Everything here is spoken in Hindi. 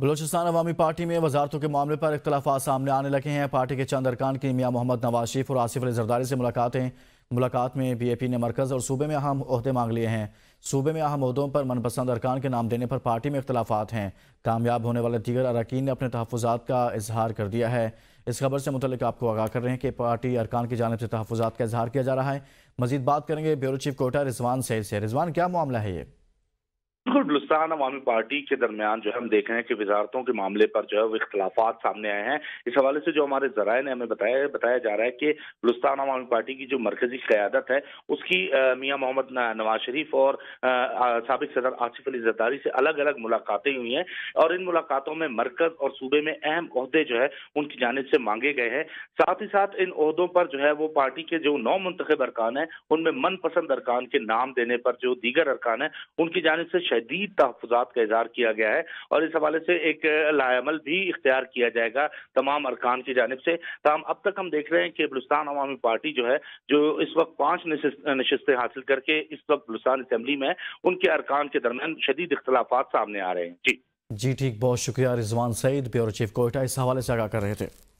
बलोचिस्तान अवामी पार्टी में वजारतों के मामले पर इख्तलाफा सामने आने लगे हैं पार्टी के चंद अरकान की मियाँ मोहम्मद नवाज शरीफ और आसिफ अली जरदारी से मुलाकातें मुलाकात में बी ए पी ने मरकज़ और सूबे में अहम अहदे मांग लिए हैं सूबे में अहम अहदों पर मनपसंद अरकान के नाम देने पर पार्टी में इख्तलाफा हैं कामयाब होने वाले दीगर अरकान ने अपने तहफ़ात का इजहार कर दिया है इस खबर से मुतलिक आपको आगाह कर रहे हैं कि पार्टी अरकान की जानब से तहफ़ात का इजहार किया जा रहा है मजीद बात करेंगे ब्यूरो चीफ कोटा रिजवान सैद से रिजवान क्या मामला है ये बलुस्तान अवामी पार्टी के दरमियान जो है हम देख रहे हैं कि वजारतों के मामले पर जो है वो इख्तलाफात सामने आए हैं इस हवाले से जो हमारे जराये ने हमें बताया बताया जा रहा है कि बलुस्तान अवामी पार्टी की जो मरकजी क्यादत है उसकी मियाँ मोहम्मद नवाज शरीफ और सबक सदर आसिफ अली जरदारी से अलग अलग मुलाकातें हुई हैं और इन मुलाकातों में मरकज और सूबे में अहम अहदे जो है उनकी जानब से मांगे गए हैं साथ ही साथ इन अहदों पर जो है वो पार्टी के जो नौ मुंतब अरकान हैं उनमें मनपसंद अरकान के नाम देने पर जो दीगर अरकान हैं उनकी जानब से शदीद तहफात का इजहार किया गया है और इस हवाले से एक लायामल भी इख्तियार किया जाएगा तमाम अरकान की जानब से तमाम तो अब तक हम देख रहे हैं कि बलुस्तान अवामी पार्टी जो है जो इस वक्त पांच नशस्तें हासिल करके इस वक्त बलुस्तान असम्बली में उनके अरकान के दरमियान शदीद इख्तलाफा सामने आ रहे हैं जी जी ठीक बहुत शुक्रिया रिजवान सईद ब्यूरो चीफ कोयटा इस हवाले से आगा कर रहे थे